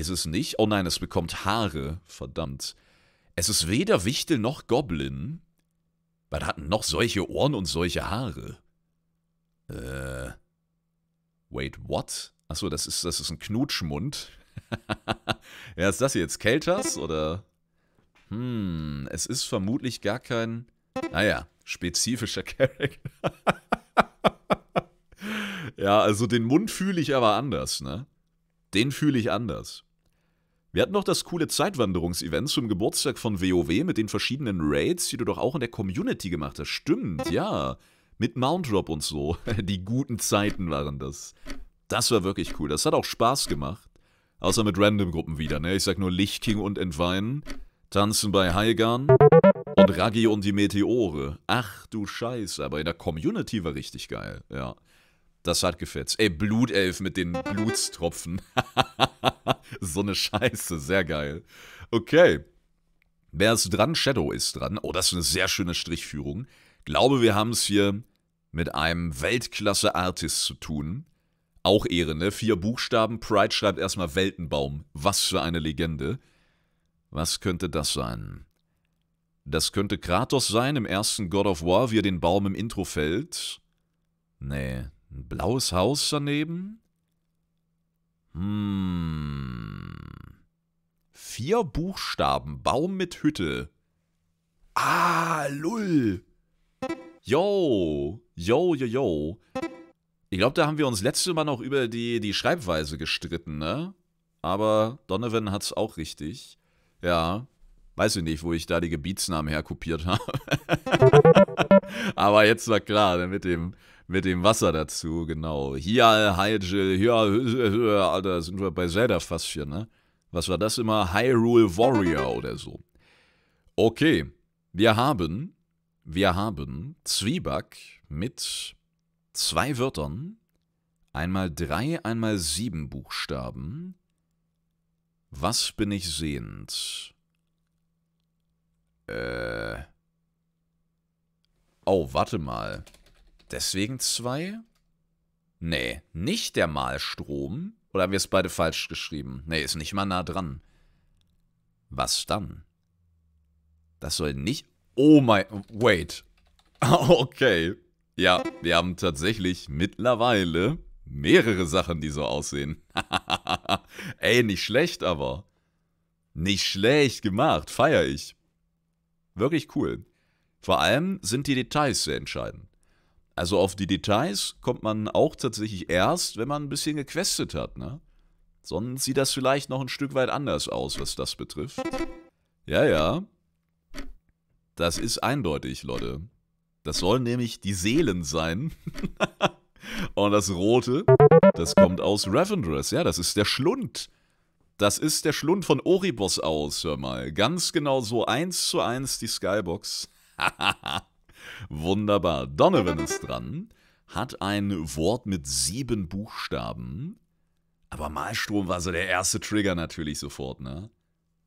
Ist es nicht? Oh nein, es bekommt Haare. Verdammt. Es ist weder Wichtel noch Goblin. Was hatten noch solche Ohren und solche Haare? Äh. Wait, what? Achso, das ist, das ist ein Knutschmund. ja, ist das jetzt Kelters oder? Hm, es ist vermutlich gar kein. Naja, spezifischer Charakter. ja, also den Mund fühle ich aber anders, ne? Den fühle ich anders. Wir hatten noch das coole Zeitwanderungsevent zum Geburtstag von WoW mit den verschiedenen Raids, die du doch auch in der Community gemacht hast. Stimmt, ja. Mit Mount Drop und so. Die guten Zeiten waren das. Das war wirklich cool. Das hat auch Spaß gemacht. Außer mit Random-Gruppen wieder, ne? Ich sag nur Lichtking und Entweinen. Tanzen bei Haigan. Und Raggi und die Meteore. Ach du Scheiße, aber in der Community war richtig geil, ja. Das hat gefetzt. Ey, Blutelf mit den Blutstropfen. so eine Scheiße, sehr geil. Okay. Wer ist dran? Shadow ist dran. Oh, das ist eine sehr schöne Strichführung. Glaube, wir haben es hier mit einem Weltklasse-Artist zu tun. Auch Ehre, ne? Vier Buchstaben. Pride schreibt erstmal Weltenbaum. Was für eine Legende. Was könnte das sein? Das könnte Kratos sein im ersten God of War, wie er den Baum im Intro fällt. Nee, ein blaues Haus daneben. Hm. Vier Buchstaben. Baum mit Hütte. Ah, lull. Yo, yo, yo, yo. Ich glaube, da haben wir uns letzte Mal noch über die, die Schreibweise gestritten, ne? Aber Donovan hat's auch richtig. Ja, weiß ich nicht, wo ich da die Gebietsnamen herkopiert habe. Aber jetzt war klar, ne, mit dem mit dem Wasser dazu, genau. Hier, Hyjil, hier, äh, äh, Alter, sind wir bei Zelda fast hier, ne? Was war das immer? Hyrule Warrior oder so. Okay, wir haben, wir haben Zwieback mit zwei Wörtern, einmal drei, einmal sieben Buchstaben. Was bin ich sehend? Äh. Oh, warte mal deswegen zwei? Nee, nicht der Malstrom. Oder haben wir es beide falsch geschrieben? Nee, ist nicht mal nah dran. Was dann? Das soll nicht... Oh mein... Wait. Okay. Ja, wir haben tatsächlich mittlerweile mehrere Sachen, die so aussehen. Ey, nicht schlecht aber. Nicht schlecht gemacht, feier ich. Wirklich cool. Vor allem sind die Details sehr entscheidend. Also auf die Details kommt man auch tatsächlich erst, wenn man ein bisschen gequestet hat, ne? Sonst sieht das vielleicht noch ein Stück weit anders aus, was das betrifft. Ja, ja. Das ist eindeutig, Leute. Das sollen nämlich die Seelen sein. Und das Rote, das kommt aus Ravendress. Ja, das ist der Schlund. Das ist der Schlund von Oribos aus, hör mal. Ganz genau so eins zu eins die Skybox. Wunderbar. Donovan ist dran, hat ein Wort mit sieben Buchstaben. Aber Malstrom war so der erste Trigger natürlich sofort, ne?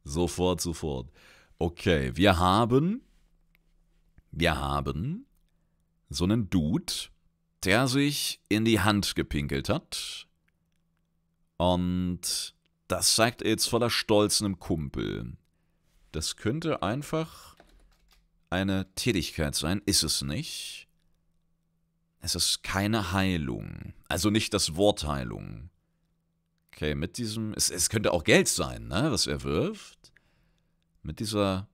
Sofort, sofort. Okay, wir haben. Wir haben so einen Dude, der sich in die Hand gepinkelt hat. Und das zeigt er jetzt voller Stolz einem Kumpel. Das könnte einfach eine Tätigkeit sein, ist es nicht. Es ist keine Heilung. Also nicht das Wort Heilung. Okay, mit diesem. Es, es könnte auch Geld sein, ne, was er wirft. Mit dieser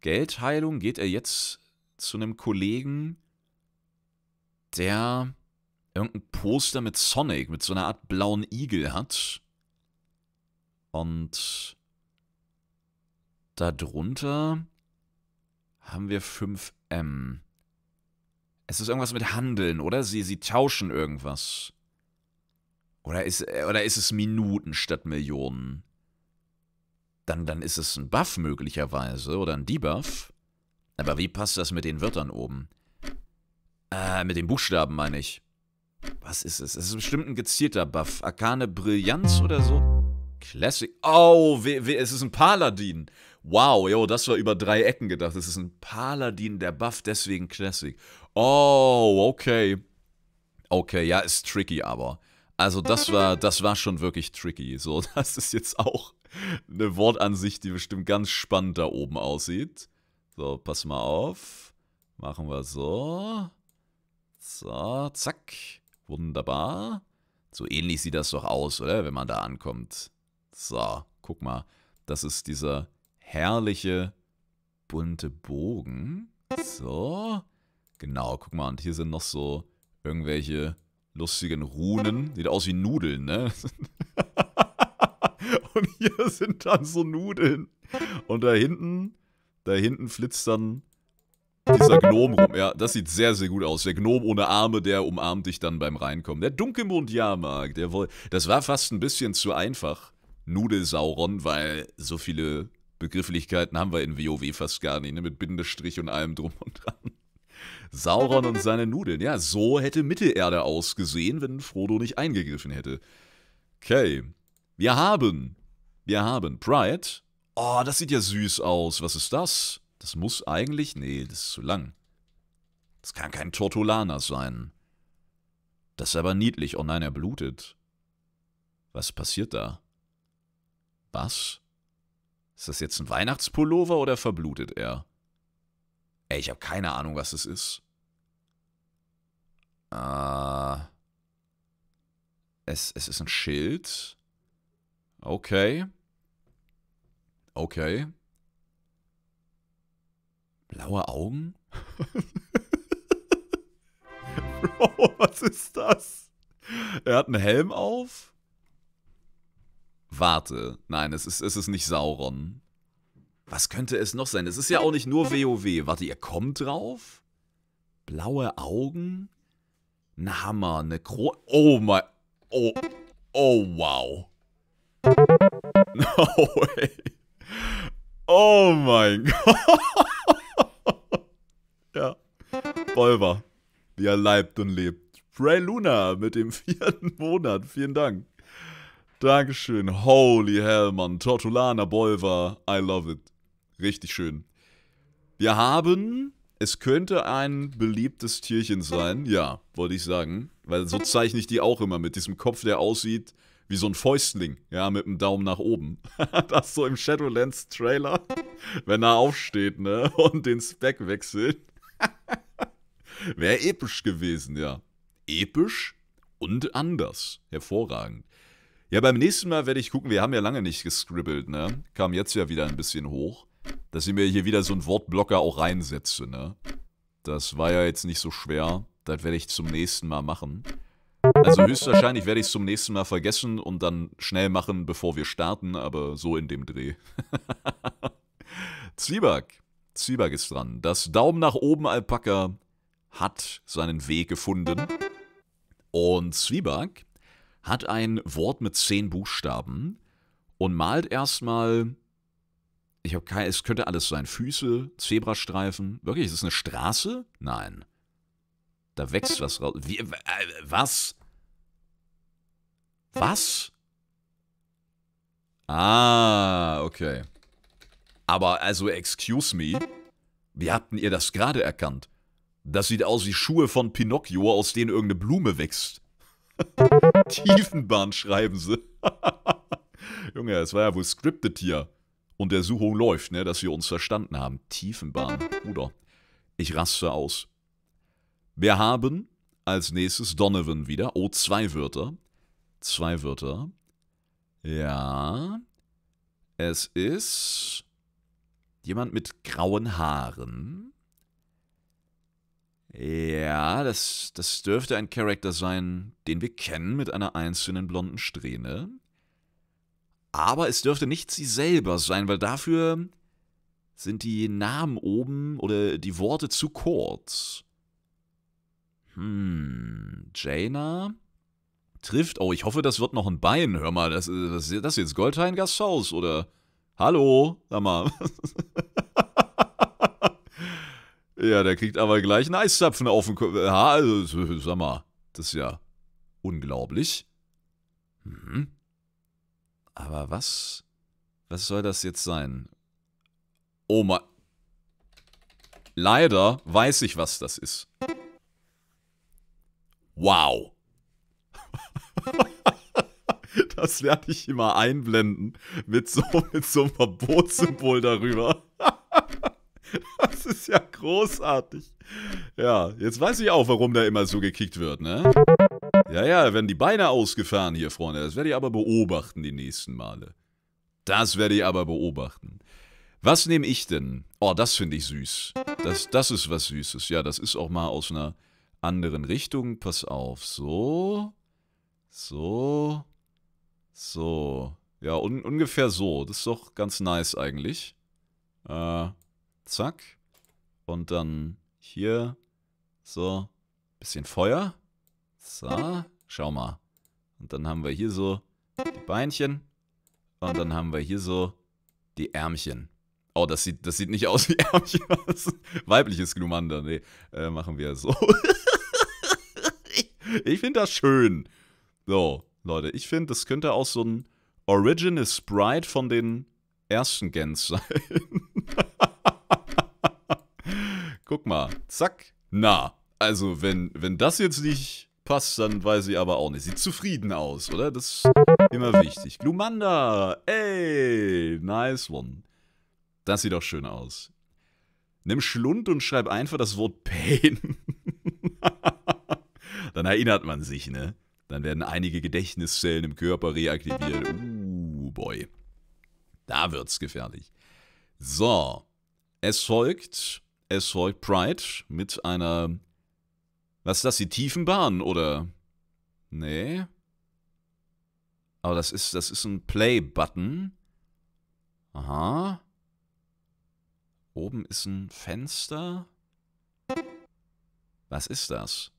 Geldheilung geht er jetzt zu einem Kollegen, der irgendein Poster mit Sonic, mit so einer Art blauen Igel hat. Und darunter haben wir 5M. Es ist irgendwas mit Handeln, oder? Sie, sie tauschen irgendwas. Oder ist, oder ist es Minuten statt Millionen? Dann, dann ist es ein Buff möglicherweise oder ein Debuff. Aber wie passt das mit den Wörtern oben? Äh, mit den Buchstaben meine ich. Was ist es? Es ist bestimmt ein gezielter Buff. Arkane Brillanz oder so? Classic. Oh, we, we, es ist ein Paladin. Wow, yo, das war über drei Ecken gedacht. Es ist ein Paladin, der bufft deswegen Classic. Oh, okay. Okay, ja, ist tricky, aber. Also das war, das war schon wirklich tricky. So, das ist jetzt auch eine Wortansicht, die bestimmt ganz spannend da oben aussieht. So, pass mal auf. Machen wir so. So, zack. Wunderbar. So ähnlich sieht das doch aus, oder? Wenn man da ankommt. So, guck mal. Das ist dieser herrliche bunte Bogen. So. Genau, guck mal. Und hier sind noch so irgendwelche lustigen Runen. Sieht aus wie Nudeln, ne? Und hier sind dann so Nudeln. Und da hinten, da hinten flitzt dann dieser Gnom rum. Ja, das sieht sehr, sehr gut aus. Der Gnom ohne Arme, der umarmt dich dann beim Reinkommen. Der Dunkelmond-Jahrmarkt, der wohl. Das war fast ein bisschen zu einfach. Nudelsauron, weil so viele Begrifflichkeiten haben wir in WoW fast gar nicht, ne? mit Bindestrich und allem drum und dran. Sauron und seine Nudeln. Ja, so hätte Mittelerde ausgesehen, wenn Frodo nicht eingegriffen hätte. Okay. Wir haben. Wir haben Pride. Oh, das sieht ja süß aus. Was ist das? Das muss eigentlich. Nee, das ist zu lang. Das kann kein Tortolaner sein. Das ist aber niedlich. Oh nein, er blutet. Was passiert da? Was? Ist das jetzt ein Weihnachtspullover oder verblutet er? Ey, ich habe keine Ahnung, was es ist. Äh. es, es ist ein Schild. Okay. Okay. Blaue Augen? Bro, was ist das? Er hat einen Helm auf. Warte, nein, es ist, es ist nicht Sauron. Was könnte es noch sein? Es ist ja auch nicht nur WoW. Warte, ihr kommt drauf? Blaue Augen? Ein Hammer, eine Kro... Oh mein. Oh. Oh, wow. No way. Oh mein Gott. ja. Volver, wie er leibt und lebt. Frey Luna mit dem vierten Monat. Vielen Dank. Dankeschön. Holy hell, Mann. Tortolana Bolva. I love it. Richtig schön. Wir haben. Es könnte ein beliebtes Tierchen sein. Ja, wollte ich sagen. Weil so zeichne ich die auch immer. Mit diesem Kopf, der aussieht wie so ein Fäustling. Ja, mit dem Daumen nach oben. das so im Shadowlands-Trailer. Wenn er aufsteht, ne? Und den Speck wechselt. Wäre episch gewesen, ja. Episch und anders. Hervorragend. Ja, beim nächsten Mal werde ich gucken, wir haben ja lange nicht gescribbelt, ne? Kam jetzt ja wieder ein bisschen hoch. Dass ich mir hier wieder so einen Wortblocker auch reinsetze, ne? Das war ja jetzt nicht so schwer. Das werde ich zum nächsten Mal machen. Also höchstwahrscheinlich werde ich es zum nächsten Mal vergessen und dann schnell machen, bevor wir starten, aber so in dem Dreh. Zwieback. Zwieback ist dran. Das Daumen nach oben Alpaka hat seinen Weg gefunden. Und Zwieback hat ein Wort mit zehn Buchstaben und malt erstmal, ich habe keine, es könnte alles sein, Füße, Zebrastreifen. Wirklich, ist es eine Straße? Nein. Da wächst was raus. Wie, äh, was? Was? Ah, okay. Aber also, excuse me, wie habt ihr das gerade erkannt? Das sieht aus wie Schuhe von Pinocchio, aus denen irgendeine Blume wächst. Tiefenbahn schreiben sie. Junge, es war ja wohl scripted hier. Und der Suchung läuft, ne, dass wir uns verstanden haben. Tiefenbahn. Bruder, ich raste aus. Wir haben als nächstes Donovan wieder. Oh, zwei Wörter. Zwei Wörter. Ja. Es ist jemand mit grauen Haaren. Ja, das, das dürfte ein Charakter sein, den wir kennen mit einer einzelnen blonden Strähne. Aber es dürfte nicht sie selber sein, weil dafür sind die Namen oben oder die Worte zu kurz. Hm, Jaina trifft. Oh, ich hoffe, das wird noch ein Bein. Hör mal, das, das, das ist jetzt Goldhain Gashaus oder. Hallo, sag mal. Ja, der kriegt aber gleich einen Eiszapfen auf den Kopf. Ja, äh, also, sag mal, das ist ja unglaublich. Mhm. Aber was? Was soll das jetzt sein? Oh mein... Leider weiß ich, was das ist. Wow. das werde ich immer einblenden mit so, mit so einem Verbotssymbol darüber. Das ist ja großartig. Ja, jetzt weiß ich auch, warum da immer so gekickt wird, ne? Ja, ja, werden die Beine ausgefahren hier, Freunde. Das werde ich aber beobachten die nächsten Male. Das werde ich aber beobachten. Was nehme ich denn? Oh, das finde ich süß. Das, das ist was Süßes. Ja, das ist auch mal aus einer anderen Richtung. Pass auf. So. So. So. Ja, un ungefähr so. Das ist doch ganz nice eigentlich. Äh. Zack. Und dann hier. So. Bisschen Feuer. So. Schau mal. Und dann haben wir hier so die Beinchen. Und dann haben wir hier so die Ärmchen. Oh, das sieht, das sieht nicht aus wie Ärmchen. Weibliches Glumanda. Nee, äh, machen wir so. ich ich finde das schön. So, Leute, ich finde, das könnte auch so ein Original Sprite von den ersten Gens sein. Guck mal. Zack. Na. Also, wenn, wenn das jetzt nicht passt, dann weiß ich aber auch nicht. Sieht zufrieden aus, oder? Das ist immer wichtig. Glumanda. Ey. Nice one. Das sieht auch schön aus. Nimm Schlund und schreib einfach das Wort Pain. dann erinnert man sich, ne? Dann werden einige Gedächtniszellen im Körper reaktiviert. Uh, boy. Da wird's gefährlich. So. Es folgt es Assault Pride mit einer. Was ist das? Die Tiefenbahn, oder? Nee. Aber das ist, das ist ein Play-Button. Aha. Oben ist ein Fenster. Was ist das?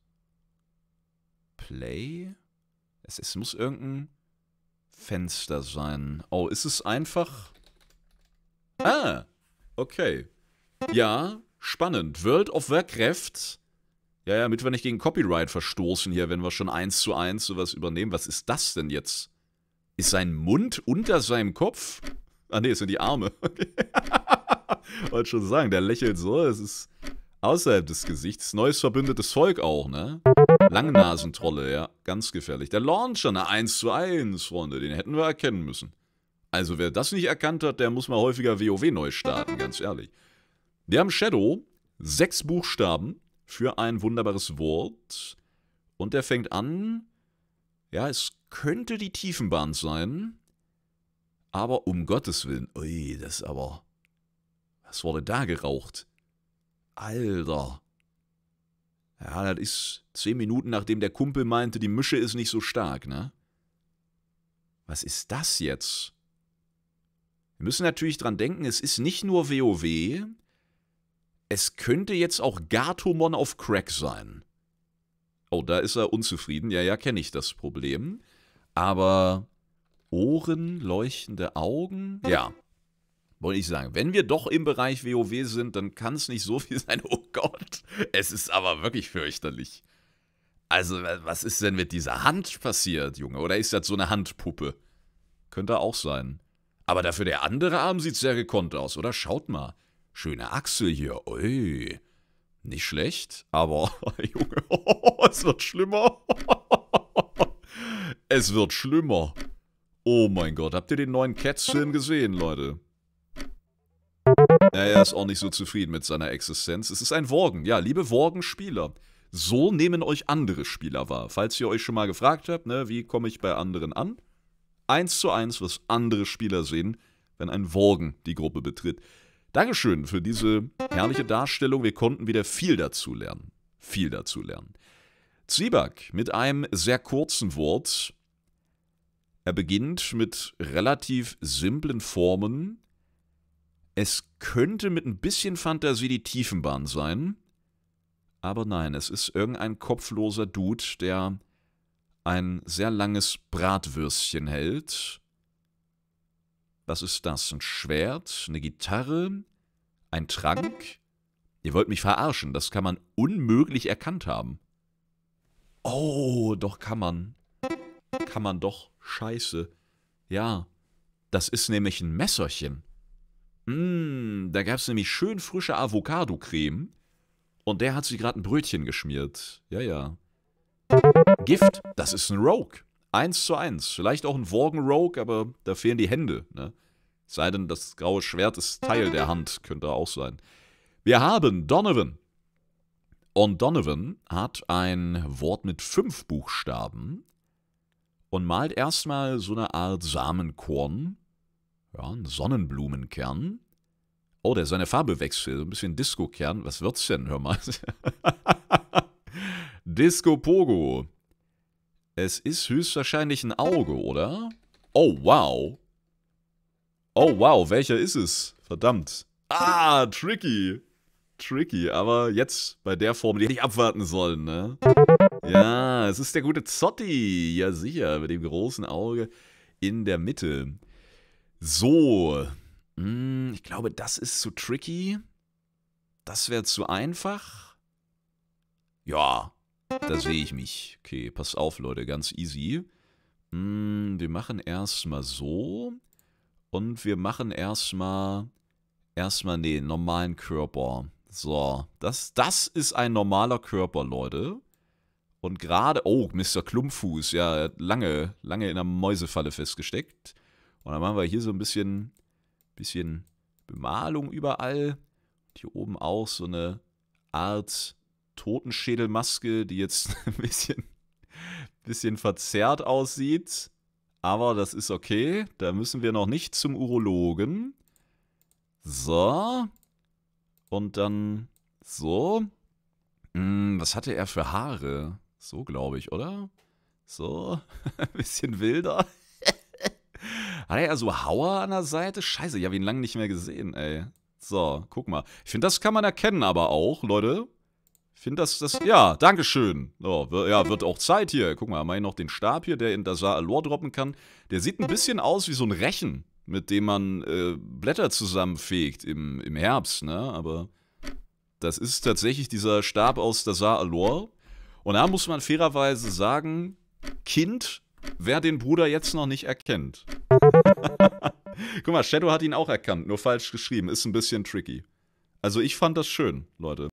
Play? Es, es muss irgendein Fenster sein. Oh, ist es einfach? Ah, okay. Ja, Spannend. World of Warcraft. Ja, ja, damit wir nicht gegen Copyright verstoßen hier, wenn wir schon eins zu eins sowas übernehmen. Was ist das denn jetzt? Ist sein Mund unter seinem Kopf? Ah ne, es sind die Arme. Okay. Wollte schon sagen, der lächelt so, es ist außerhalb des Gesichts. Neues verbündetes Volk auch, ne? Langnasentrolle, ja, ganz gefährlich. Der Launcher, na 1 zu 1, Freunde, den hätten wir erkennen müssen. Also wer das nicht erkannt hat, der muss mal häufiger WoW neu starten, ganz ehrlich. Wir haben Shadow, sechs Buchstaben für ein wunderbares Wort. Und der fängt an. Ja, es könnte die Tiefenbahn sein. Aber um Gottes Willen. Ui, das aber. Was wurde da geraucht? Alter. Ja, das ist zehn Minuten, nachdem der Kumpel meinte, die Mische ist nicht so stark, ne? Was ist das jetzt? Wir müssen natürlich dran denken, es ist nicht nur WoW, es könnte jetzt auch Gatomon auf Crack sein. Oh, da ist er unzufrieden. Ja, ja, kenne ich das Problem. Aber Ohren, leuchtende Augen? Ja. Wollte ich sagen, wenn wir doch im Bereich WoW sind, dann kann es nicht so viel sein. Oh Gott, es ist aber wirklich fürchterlich. Also, was ist denn mit dieser Hand passiert, Junge? Oder ist das so eine Handpuppe? Könnte auch sein. Aber dafür der andere Arm sieht sehr gekonnt aus, oder? Schaut mal. Schöne Achsel hier. Ui. Nicht schlecht, aber Junge, es wird schlimmer. es wird schlimmer. Oh mein Gott, habt ihr den neuen Cats-Film gesehen, Leute? Naja, er ist auch nicht so zufrieden mit seiner Existenz. Es ist ein Worgen. Ja, liebe Worgen-Spieler. So nehmen euch andere Spieler wahr. Falls ihr euch schon mal gefragt habt, ne, wie komme ich bei anderen an? Eins zu eins, was andere Spieler sehen, wenn ein Worgen die Gruppe betritt. Dankeschön für diese herrliche Darstellung. Wir konnten wieder viel dazu lernen. Viel dazu lernen. Zwieback mit einem sehr kurzen Wort. Er beginnt mit relativ simplen Formen. Es könnte mit ein bisschen Fantasie die Tiefenbahn sein. Aber nein, es ist irgendein kopfloser Dude, der ein sehr langes Bratwürstchen hält was ist das? Ein Schwert, eine Gitarre, ein Trank? Ihr wollt mich verarschen, das kann man unmöglich erkannt haben. Oh, doch kann man. Kann man doch. Scheiße. Ja, das ist nämlich ein Messerchen. Mmm, da gab's nämlich schön frische Avocado-Creme. Und der hat sich gerade ein Brötchen geschmiert. Ja, ja. Gift, das ist ein Rogue. Eins zu eins. Vielleicht auch ein Worgen Rogue, aber da fehlen die Hände. Ne? Sei denn, das graue Schwert ist Teil der Hand, könnte auch sein. Wir haben Donovan. Und Donovan hat ein Wort mit fünf Buchstaben und malt erstmal so eine Art Samenkorn, ja, einen Sonnenblumenkern. Oh, der seine Farbe wechselt, ein bisschen Disco-Kern. Was wird's denn, hör mal? Disco Pogo. Es ist höchstwahrscheinlich ein Auge, oder? Oh, wow. Oh, wow, welcher ist es? Verdammt. Ah, tricky. Tricky, aber jetzt bei der Form, die hätte ich abwarten sollen, ne? Ja, es ist der gute Zotti. Ja, sicher, mit dem großen Auge in der Mitte. So. Hm, ich glaube, das ist zu tricky. Das wäre zu einfach. Ja, da sehe ich mich. Okay, pass auf, Leute, ganz easy. Hm, wir machen erstmal so. Und wir machen erstmal. Erstmal, nee, normalen Körper. So, das, das ist ein normaler Körper, Leute. Und gerade, oh, Mr. Klumpfuß, ja, lange, lange in der Mäusefalle festgesteckt. Und dann machen wir hier so ein bisschen, bisschen Bemalung überall. Und hier oben auch so eine Art Totenschädelmaske, die jetzt ein bisschen, bisschen verzerrt aussieht. Aber das ist okay. Da müssen wir noch nicht zum Urologen. So. Und dann so. Hm, was hatte er für Haare? So, glaube ich, oder? So. ein bisschen wilder. Hat er ja so Hauer an der Seite? Scheiße, ich habe ihn lange nicht mehr gesehen, ey. So, guck mal. Ich finde, das kann man erkennen aber auch, Leute finde das, das, ja, Dankeschön. oh, ja, wird auch Zeit hier. Guck mal, haben wir hier noch den Stab hier, der in Dazar Alor droppen kann. Der sieht ein mhm. bisschen aus wie so ein Rechen, mit dem man äh, Blätter zusammenfegt im, im Herbst, ne? Aber das ist tatsächlich dieser Stab aus Dazar Alor. Und da muss man fairerweise sagen, Kind, wer den Bruder jetzt noch nicht erkennt. Guck mal, Shadow hat ihn auch erkannt, nur falsch geschrieben. Ist ein bisschen tricky. Also ich fand das schön, Leute.